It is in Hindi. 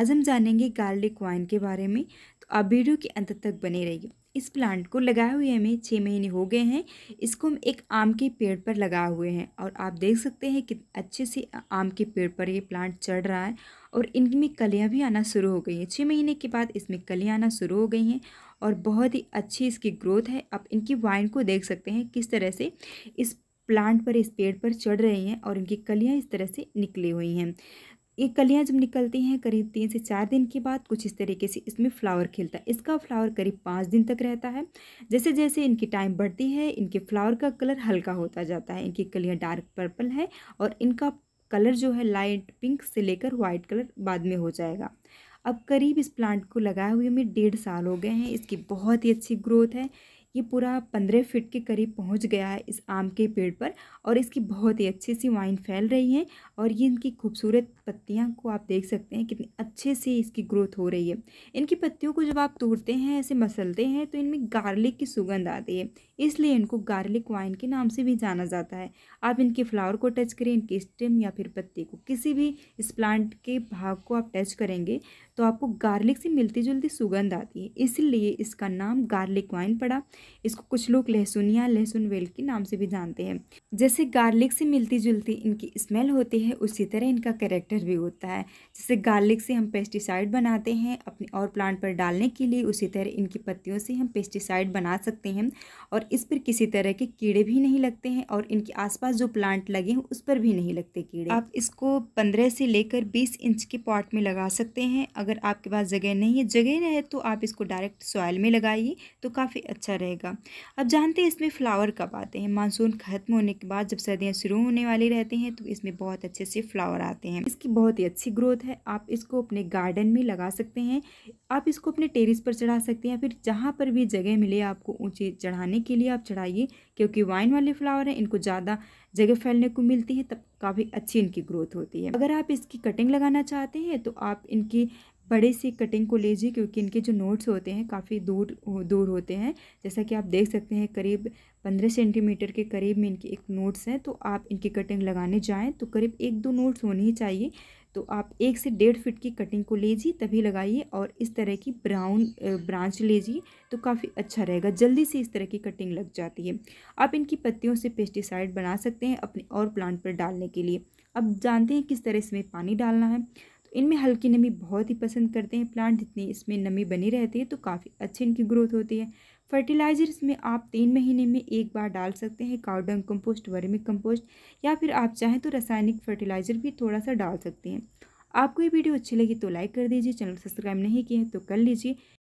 आज हम जानेंगे गार्लिक वाइन के बारे में तो आप वीडियो के अंत तक बने रहिए इस प्लांट को लगाए हुए हमें छः महीने हो गए हैं इसको हम एक आम के पेड़ पर लगाए हुए हैं और आप देख सकते हैं कि अच्छे से आम के पेड़ पर ये प्लांट चढ़ रहा है और इनमें कलियाँ भी आना शुरू हो गई हैं छः महीने के बाद इसमें कलियाँ आना शुरू हो गई हैं और बहुत ही अच्छी इसकी ग्रोथ है आप इनकी वाइन को देख सकते हैं किस तरह से इस प्लांट पर इस पेड़ पर चढ़ रही हैं और इनकी कलियाँ इस तरह से निकली हुई हैं ये कलियाँ जब निकलती हैं करीब तीन से चार दिन के बाद कुछ इस तरीके से इसमें फ्लावर खिलता है इसका फ्लावर करीब पाँच दिन तक रहता है जैसे जैसे इनकी टाइम बढ़ती है इनके फ्लावर का कलर हल्का होता जाता है इनकी कलियाँ डार्क पर्पल है और इनका कलर जो है लाइट पिंक से लेकर वाइट कलर बाद में हो जाएगा अब करीब इस प्लांट को लगाए हुए में डेढ़ साल हो गए हैं इसकी बहुत ही अच्छी ग्रोथ है ये पूरा पंद्रह फीट के करीब पहुंच गया है इस आम के पेड़ पर और इसकी बहुत ही अच्छी सी वाइन फैल रही है और ये इनकी खूबसूरत पत्तियाँ को आप देख सकते हैं कितनी अच्छे से इसकी ग्रोथ हो रही है इनकी पत्तियों को जब आप तोड़ते हैं ऐसे मसलते हैं तो इनमें गार्लिक की सुगंध आती है इसलिए इनको गार्लिक वाइन के नाम से भी जाना जाता है आप इनके फ्लावर को टच करें इनके स्टेम या फिर पत्ती को किसी भी इस प्लांट के भाग को आप टच करेंगे तो आपको गार्लिक से मिलती जुलती सुगंध आती है इसलिए इसका नाम गार्लिक वाइन पड़ा इसको कुछ लोग लहसुन या लहसुन वेल के नाम से भी जानते हैं जैसे गार्लिक से मिलती जुलती इनकी स्मेल होती है उसी तरह इनका करेक्टर भी होता है जैसे गार्लिक से हम पेस्टिसाइड बनाते हैं अपने और प्लांट पर डालने के लिए उसी तरह इनकी पत्तियों से हम पेस्टिसाइड बना सकते हैं और इस पर किसी तरह के कीड़े भी नहीं लगते हैं और इनके आसपास जो प्लांट लगे हैं उस पर भी नहीं लगते कीड़े आप इसको पंद्रह से लेकर बीस इंच के पॉट में लगा सकते हैं अगर आपके पास जगह नहीं है जगह है तो आप इसको डायरेक्ट सॉयल में लगाइए तो काफ़ी अच्छा रहेगा रहेगा अब जानते हैं इसमें फ़्लावर कब आते हैं मानसून ख़त्म होने के बाद जब सर्दियाँ शुरू होने वाली रहती हैं तो इसमें बहुत अच्छे से फ्लावर आते हैं इसकी बहुत ही अच्छी ग्रोथ है आप इसको अपने गार्डन में लगा सकते हैं आप इसको अपने टेरिस पर चढ़ा सकते हैं फिर जहाँ पर भी जगह मिले आपको ऊँचे चढ़ाने के लिए आप चढ़ाइए क्योंकि वाइन वाले फ्लावर हैं इनको ज़्यादा जगह फैलने को मिलती है तब काफ़ी अच्छी इनकी ग्रोथ होती है अगर आप इसकी कटिंग लगाना चाहते हैं तो आप इनकी बड़े सी कटिंग को लीजिए क्योंकि इनके जो नोट्स होते हैं काफ़ी दूर दूर होते हैं जैसा कि आप देख सकते हैं करीब पंद्रह सेंटीमीटर के करीब में इनके एक नोट्स हैं तो आप इनकी कटिंग लगाने जाएँ तो करीब एक दो नोट्स होने ही चाहिए तो आप एक से डेढ़ फिट की कटिंग को लीजिए तभी लगाइए और इस तरह की ब्राउन ब्रांच लीजिए तो काफ़ी अच्छा रहेगा जल्दी से इस तरह की कटिंग लग जाती है आप इनकी पत्तियों से पेस्टिसाइड बना सकते हैं अपने और प्लांट पर डालने के लिए अब जानते हैं किस तरह इसमें पानी डालना है तो इनमें हल्की नमी बहुत ही पसंद करते हैं प्लांट जितनी इसमें नमी बनी रहती है तो काफ़ी अच्छी इनकी ग्रोथ होती है फर्टिलाइजर इसमें आप तीन महीने में एक बार डाल सकते हैं काउडंग कंपोस्ट वर्मी कंपोस्ट या फिर आप चाहें तो रासायनिक फर्टिलाइज़र भी थोड़ा सा डाल सकते हैं आपको ये वीडियो अच्छी लगी तो लाइक कर दीजिए चैनल सब्सक्राइब नहीं किए तो कर लीजिए